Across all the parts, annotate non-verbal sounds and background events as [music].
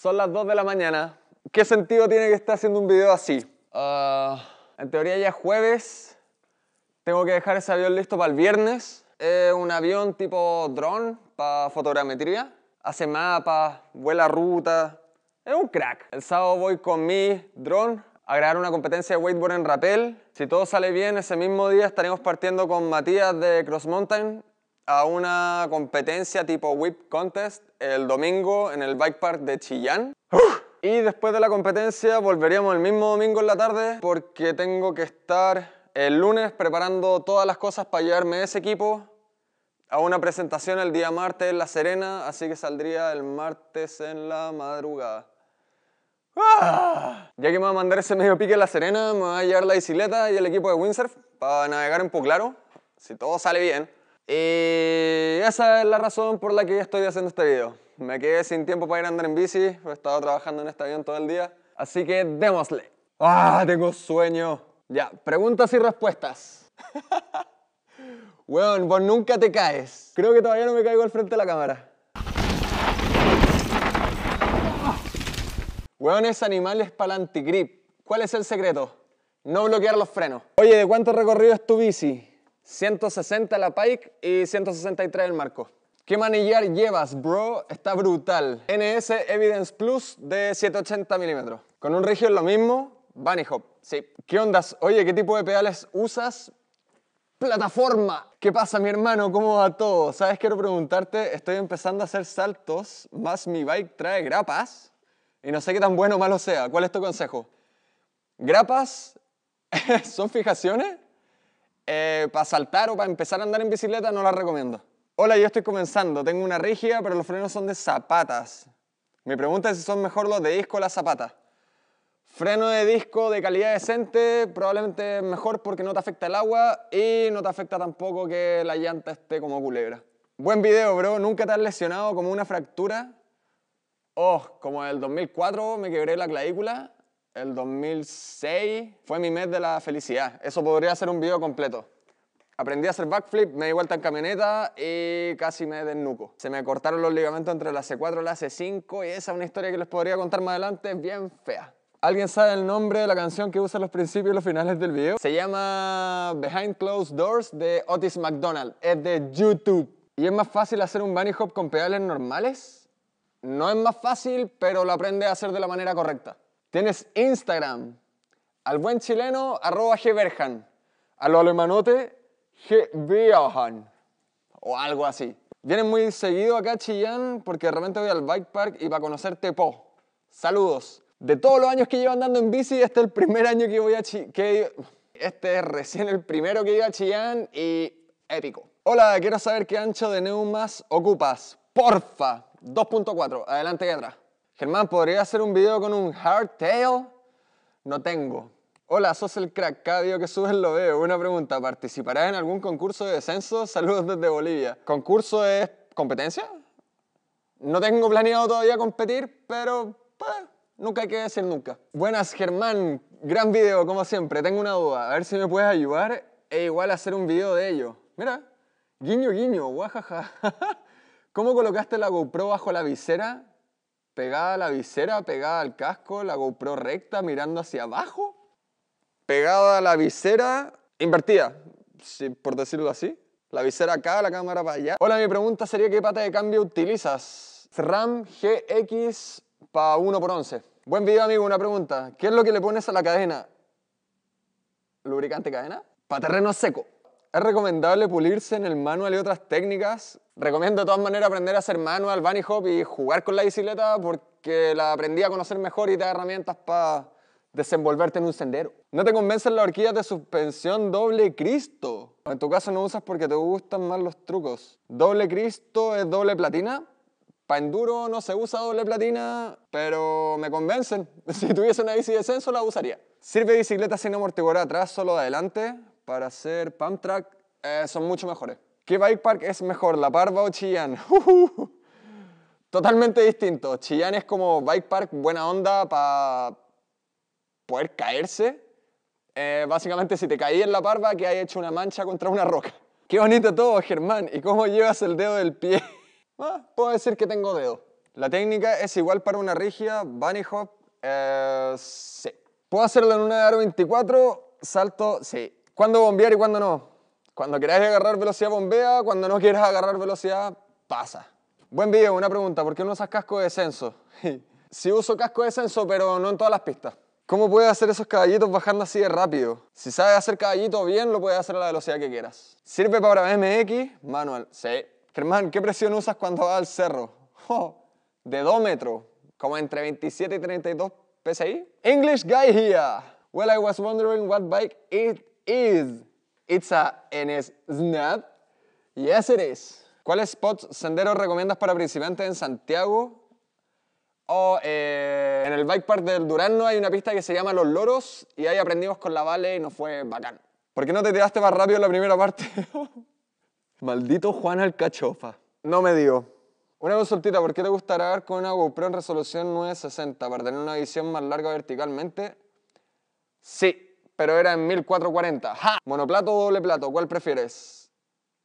Son las 2 de la mañana. ¿Qué sentido tiene que estar haciendo un video así? Ah, en teoría ya es jueves. Tengo que dejar ese avión listo para el viernes. Es un avión tipo dron para fotogrametría. Hace mapas, vuela ruta. Es un crack. El sábado voy con mi dron a grabar una competencia de wakeboard en rappel. Si todo sale bien, ese mismo día estaremos partiendo con Matías de Cross Mountain a una competencia tipo Whip Contest el domingo en el Bike Park de Chillán. Y después de la competencia volveríamos el mismo domingo en la tarde porque tengo que estar el lunes preparando todas las cosas para llevarme ese equipo a una presentación el día martes en La Serena, así que saldría el martes en la madrugada. Ah. Ya que me va a mandar ese medio pique en La Serena, me va a llevar la bicicleta y el equipo de windsurf para navegar en Poclaro, si todo sale bien. Y eh, esa es la razón por la que estoy haciendo este video. Me quedé sin tiempo para ir a andar en bici, he estado trabajando en este avión todo el día. Así que démosle. ¡Ah, tengo sueño! Ya, preguntas y respuestas. [laughs] Weón, vos nunca te caes. Creo que todavía no me caigo al frente de la cámara. Weón, es animales para antigrip. ¿Cuál es el secreto? No bloquear los frenos. Oye, ¿de cuánto recorrido es tu bici? 160 la pike y 163 el marco. ¿Qué manillar llevas, bro? Está brutal. NS Evidence Plus de 780 milímetros. Con un rigio es lo mismo. Bunny Hop, sí. ¿Qué ondas? Oye, ¿qué tipo de pedales usas? plataforma. ¿Qué pasa, mi hermano? ¿Cómo va todo? Sabes, quiero preguntarte, estoy empezando a hacer saltos, más mi bike trae grapas y no sé qué tan bueno o malo sea. ¿Cuál es tu consejo? ¿Grapas [laughs] son fijaciones? Eh, para saltar o para empezar a andar en bicicleta no la recomiendo. Hola, yo estoy comenzando. Tengo una rígida, pero los frenos son de zapatas. Mi pregunta es si son mejor los de disco o las zapatas. Freno de disco de calidad decente, probablemente mejor porque no te afecta el agua y no te afecta tampoco que la llanta esté como culebra. Buen video, bro. ¿Nunca te has lesionado como una fractura? Oh, como en el 2004 me quebré la clavícula el 2006 fue mi mes de la felicidad. Eso podría ser un video completo. Aprendí a hacer backflip, me di vuelta en camioneta y casi me desnuco. Se me cortaron los ligamentos entre la C4 y la C5 y esa es una historia que les podría contar más adelante, bien fea. ¿Alguien sabe el nombre de la canción que usa los principios y los finales del video? Se llama Behind Closed Doors de Otis McDonald, es de YouTube. ¿Y es más fácil hacer un bunny hop con pedales normales? No es más fácil, pero lo aprende a hacer de la manera correcta. Tienes Instagram, al buen chileno, arroba al alemanote, gberhan o algo así. Vienes muy seguido acá a Chillán porque realmente voy al bike park y para conocer Tepo. Saludos. De todos los años que llevo andando en bici, este es el primer año que voy a Chillán. Este es recién el primero que iba a Chillán y épico. Hola, quiero saber qué ancho de neumas ocupas. Porfa. 2.4. Adelante y atrás. Germán, ¿podría hacer un video con un hardtail? No tengo. Hola, sos el crack. Cada video que subes lo veo. Una pregunta, ¿participarás en algún concurso de descenso? [laughs] Saludos desde Bolivia. ¿Concurso es competencia? No tengo planeado todavía competir, pero pues, nunca hay que decir nunca. Buenas, Germán. Gran video, como siempre. Tengo una duda. A ver si me puedes ayudar e igual hacer un video de ello. Mira, guiño, guiño, guajaja. [laughs] ¿Cómo colocaste la GoPro bajo la visera? pegada a la visera, pegada al casco, la GoPro recta, mirando hacia abajo, pegada a la visera, invertida, por decirlo así. La visera acá, la cámara para allá. Hola, mi pregunta sería qué pata de cambio utilizas. RAM GX para 1 por 11 Buen video, amigo, una pregunta. ¿Qué es lo que le pones a la cadena? ¿Lubricante cadena? Para terreno seco. ¿Es recomendable pulirse en el manual y otras técnicas? Recomiendo de todas maneras aprender a hacer manual, bunny hop y jugar con la bicicleta porque la aprendí a conocer mejor y te da herramientas para desenvolverte en un sendero. ¿No te convencen las horquillas de suspensión doble Cristo? En tu caso no usas porque te gustan más los trucos. ¿Doble Cristo es doble platina? Para enduro no se usa doble platina, pero me convencen. [laughs] Si tuviese una bici de descenso la usaría. ¿Sirve bicicleta sin amortiguar atrás, solo adelante? para hacer pump track eh, son mucho mejores. ¿Qué bike park es mejor, La Parva o Chillán? [laughs] Totalmente distinto. Chillán es como bike park buena onda para poder caerse. Eh, básicamente, si te caí en La Parva, que hay hecho una mancha contra una roca. Qué bonito todo, Germán. ¿Y cómo llevas el dedo del pie? [laughs] Ah, puedo decir que tengo dedo. La técnica es igual para una rigia bunny hop, eh, sí. ¿Puedo hacerlo en una de aro 24? Salto, sí. ¿Cuándo bombear y cuándo no? Cuando quieras agarrar velocidad, bombea. Cuando no quieras agarrar velocidad, pasa. Buen video, una pregunta. ¿Por qué no usas casco de descenso? [laughs] sí uso casco de descenso, pero no en todas las pistas. ¿Cómo puedes hacer esos caballitos bajando así de rápido? Si sabes hacer caballitos bien, lo puedes hacer a la velocidad que quieras. ¿Sirve para BMX? Manual, sí. Germán, ¿qué presión usas cuando vas al cerro? [laughs] de 2 metros, como entre 27 y 32 PSI. English guy here. Well, I was wondering what bike it is. It's a and snap. Yes, it is. ¿Cuáles spots senderos recomiendas para principiantes en Santiago? Oh, eh, en el bike park del Durano hay una pista que se llama Los Loros y ahí aprendimos con la Vale y nos fue bacán. ¿Por qué no te tiraste más rápido en la primera parte? [laughs] Maldito Juan Alcachofa. No me digo. Una consultita, ¿por qué te gusta grabar con una GoPro en resolución 960 para tener una visión más larga verticalmente? Sí, pero era en 1440. ¡Ja! ¿Monoplato o doble plato? ¿Cuál prefieres?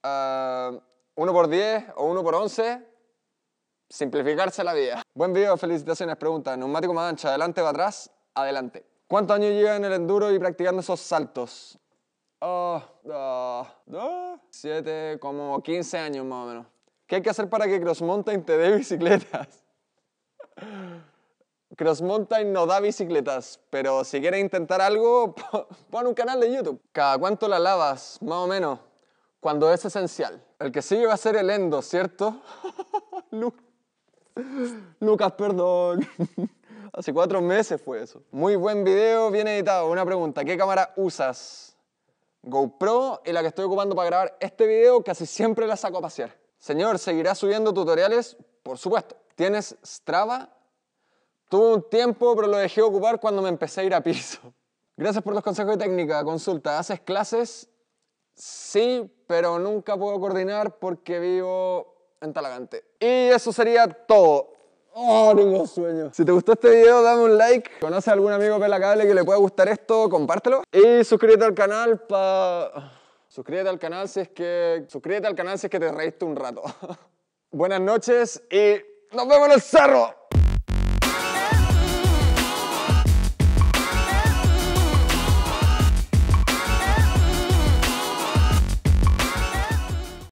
Ah, ¿Uno por 10 o uno por 11? Simplificarse la vida. Buen video, felicitaciones. Pregunta, ¿neumático más ancha, adelante o atrás? Adelante. ¿Cuántos años lleva en el enduro y practicando esos saltos? 7, siete, como 15 años más o menos. ¿Qué hay que hacer para que Cross te dé bicicletas? [laughs] Cross Mountain no da bicicletas, pero si quieres intentar algo, [laughs] pon un canal de YouTube. ¿Cada cuánto la lavas? Más o menos. Cuando es esencial. El que sigue va a ser el endo, ¿cierto? [laughs] Lucas, perdón. [laughs] Hace cuatro meses fue eso. Muy buen video, bien editado. Una pregunta, ¿qué cámara usas? GoPro y la que estoy ocupando para grabar este video casi siempre la saco a pasear. Señor, ¿seguirás subiendo tutoriales? Por supuesto. ¿Tienes Strava? Tuve un tiempo, pero lo dejé ocupar cuando me empecé a ir a piso. [laughs] Gracias por los consejos de técnica. Consulta, ¿haces clases? Sí, pero nunca puedo coordinar porque vivo en Talagante. Y eso sería todo. Oh, ningún sueño. Si te gustó este video, dame un like. Conoce a algún amigo pelacable que le pueda gustar esto? Compártelo. Y suscríbete al canal para... Suscríbete al canal si es que... Suscríbete al canal si es que te reíste un rato. [laughs] Buenas noches y... ¡Nos vemos en el cerro!